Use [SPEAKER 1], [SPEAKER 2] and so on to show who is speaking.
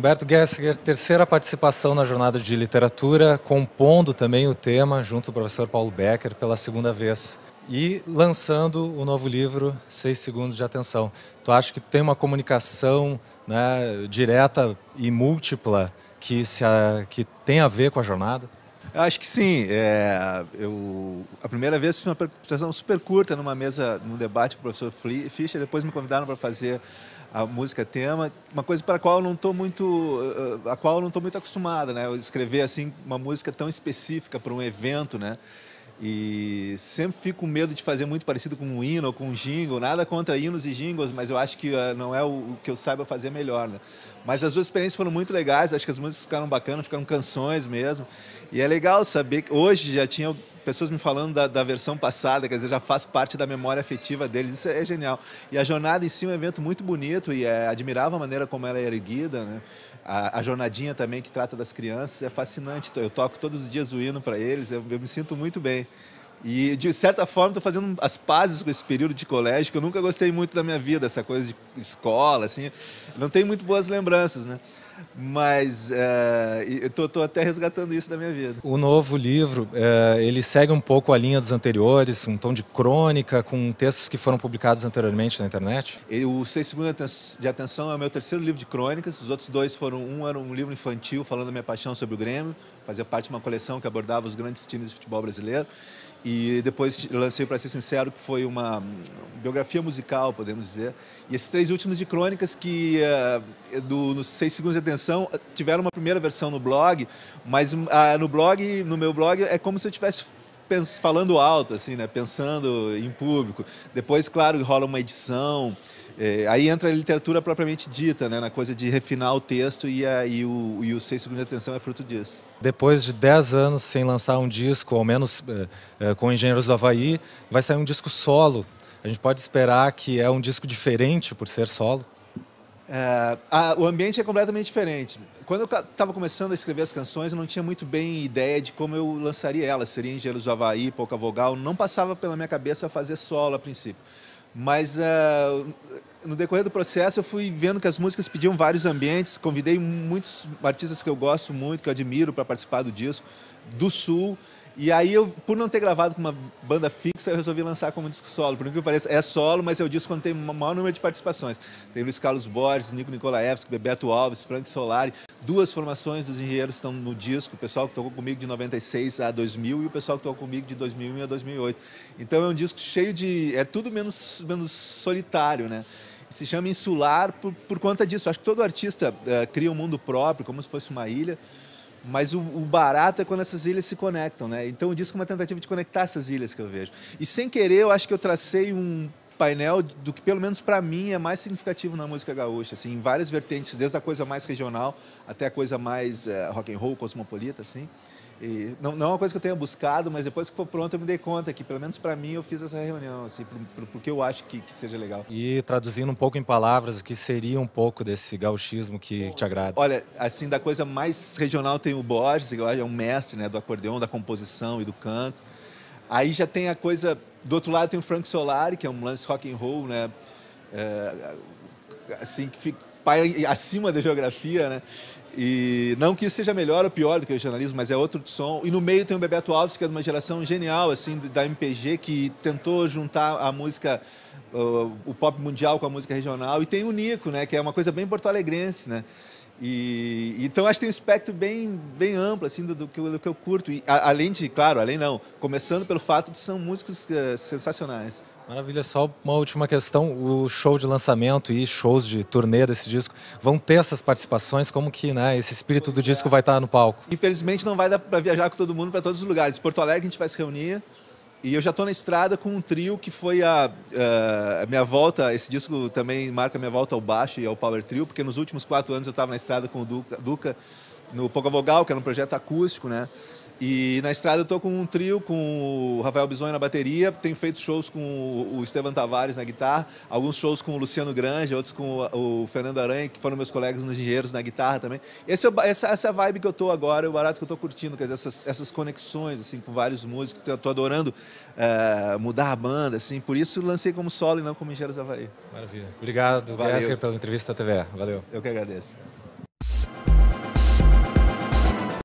[SPEAKER 1] Humberto Gessinger, terceira participação na jornada de literatura, compondo também o tema junto ao professor Paulo Becker pela segunda vez e lançando o novo livro Seis Segundos de Atenção. Tu então, acha que tem uma comunicação né, direta e múltipla que, se a, que tem a ver com a jornada?
[SPEAKER 2] Eu acho que sim. É, eu, a primeira vez fiz uma apresentação super curta numa mesa, num debate com o professor Fischer. Depois me convidaram para fazer a música tema, uma coisa para a qual eu não estou muito, a qual não estou muito acostumada, né? Eu escrever assim uma música tão específica para um evento, né? E sempre fico com medo de fazer muito parecido com um hino ou com um jingle, nada contra hinos e jingles, mas eu acho que eh, não é o, o, que eu saiba fazer melhor, né? Mas as duas experiências foram muito legais, acho que as músicas ficaram bacanas, ficaram canções mesmo. E é legal saber que hoje já tinha pessoas me falando da, da, versão passada, quer dizer, já faz parte da memória afetiva deles, isso é, é genial. E a jornada em si é um evento muito bonito e é, admirava a maneira como ela é erguida, né? A, a, jornadinha também que trata das crianças é fascinante. Eu toco todos os dias o hino para eles, eu, eu me sinto muito bem. E, de certa forma, estou fazendo as pazes com esse período de colégio, que eu nunca gostei muito da minha vida, essa coisa de escola, assim. Não tenho muito boas lembranças, né? Mas uh, eh, estou até resgatando isso da minha vida.
[SPEAKER 1] O novo livro, uh, ele segue um pouco a linha dos anteriores, um tom de crônica, com textos que foram publicados anteriormente na internet?
[SPEAKER 2] E o Seis Segundos de Atenção é o meu terceiro livro de crônicas. Os outros dois foram, um era um livro infantil falando da minha paixão sobre o Grêmio, fazia parte de uma coleção que abordava os grandes times de futebol brasileiro. E depois lancei Para Ser Sincero, que foi uma hum, biografia musical, podemos dizer. E esses três últimos de crônicas que, uh, do, nos seis segundos de atenção, eh, tiveram uma primeira versão no blog, mas uh, no blog, no meu blog, é como se eu tivesse falando alto, assim, né? Pensando em público. Depois, claro, rola uma edição. É, aí entra a literatura propriamente dita, né, na coisa de refinar o texto e, a, e, o, e o Seis Segundos de Atenção é fruto disso.
[SPEAKER 1] Depois de 10 anos sem lançar um disco, ao menos é, é, com Engenheiros do Havaí, vai sair um disco solo. A gente pode esperar que é um disco diferente por ser solo?
[SPEAKER 2] É, a, o ambiente é completamente diferente. Quando eu estava começando a escrever as canções, eu não tinha muito bem ideia de como eu lançaria elas. Seria Engenheiros do Havaí, pouca vogal, não passava pela minha cabeça fazer solo a princípio. Mas uh, no decorrer do processo eu fui vendo que as músicas pediam vários ambientes. Convidei muitos artistas que eu gosto muito, que eu admiro para participar do disco, do Sul. E aí, eu, por não ter gravado com uma banda fixa, eu resolvi lançar como disco solo. Por incrível que pareça, é solo, mas é o disco onde tem o maior número de participações. Tem Luiz Carlos Borges, Nico Nicolaevski, Bebeto Alves, Frank Solari. Duas formações dos engenheiros estão no disco. O pessoal que tocou comigo de 96 a 2000 e o pessoal que tocou comigo de 2001 a 2008. Então, é um disco cheio de... É tudo menos, menos solitário, né? Se chama Insular por, por conta disso. Acho que todo artista uh, cria um mundo próprio, como se fosse uma ilha. Mas o, o, barato é quando essas ilhas se conectam, né? Então o disco é uma tentativa de conectar essas ilhas que eu vejo. E sem querer, eu acho que eu tracei um painel do que, pelo menos para mim, é mais significativo na música gaúcha, assim, em várias vertentes, desde a coisa mais regional até a coisa mais é, rock and roll, cosmopolita, assim. E não, não é uma coisa que eu tenha buscado, mas depois que for pronto eu me dei conta que, pelo menos para mim, eu fiz essa reunião, assim, porque eu acho que, que, seja legal.
[SPEAKER 1] E traduzindo um pouco em palavras, o que seria um pouco desse gauchismo que Bom, te agrada?
[SPEAKER 2] Olha, assim, da coisa mais regional tem o Borges, que é um mestre né, do acordeão, da composição e do canto. Aí já tem a coisa. Do outro lado tem o Frank Solari, que é um lance rock and roll, né? É, assim, que fica pai, acima da geografia, né? E não que isso seja melhor ou pior do que o jornalismo, mas é outro som. E no meio tem o Bebeto Alves, que é de uma geração genial, assim, da MPG, que tentou juntar a música, o, o pop mundial com a música regional. E tem o Nico, né? Que é uma coisa bem porto-alegrense, né? E, então acho que tem um espectro bem, bem amplo assim, do, do, que, eu, do que eu curto. E, a, além de, claro, além não, começando pelo fato de são músicos uh, eh, sensacionais.
[SPEAKER 1] Maravilha, só uma última questão. O show de lançamento e shows de turnê desse disco vão ter essas participações? Como que né, esse espírito do disco vai estar no palco?
[SPEAKER 2] Infelizmente não vai dar para viajar com todo mundo para todos os lugares. Porto Alegre a gente vai se reunir, e eu já estou na estrada com um trio que foi a, eh, a, minha volta. Esse disco também marca a minha volta ao baixo e ao power trio, porque nos últimos quatro anos eu estava na estrada com o Duca, Duca no Poca Vogal, que era um projeto acústico, né? E na estrada eu tô com um trio com o Rafael Bisonho na bateria, tenho feito shows com o Estevam Tavares na guitarra, alguns shows com o Luciano Grande, outros com o Fernando Aranha, que foram meus colegas nos Engenheiros na guitarra também. Esse, é essa, essa é vibe que eu tô agora, o barato que eu tô curtindo, quer dizer, essas, essas conexões assim, com vários músicos, eu tô adorando eh, mudar a banda, assim, por isso lancei como solo e não como Engenheiros Havaí. Maravilha. Obrigado, Valeu. pela entrevista da TVA. Valeu. Eu que agradeço.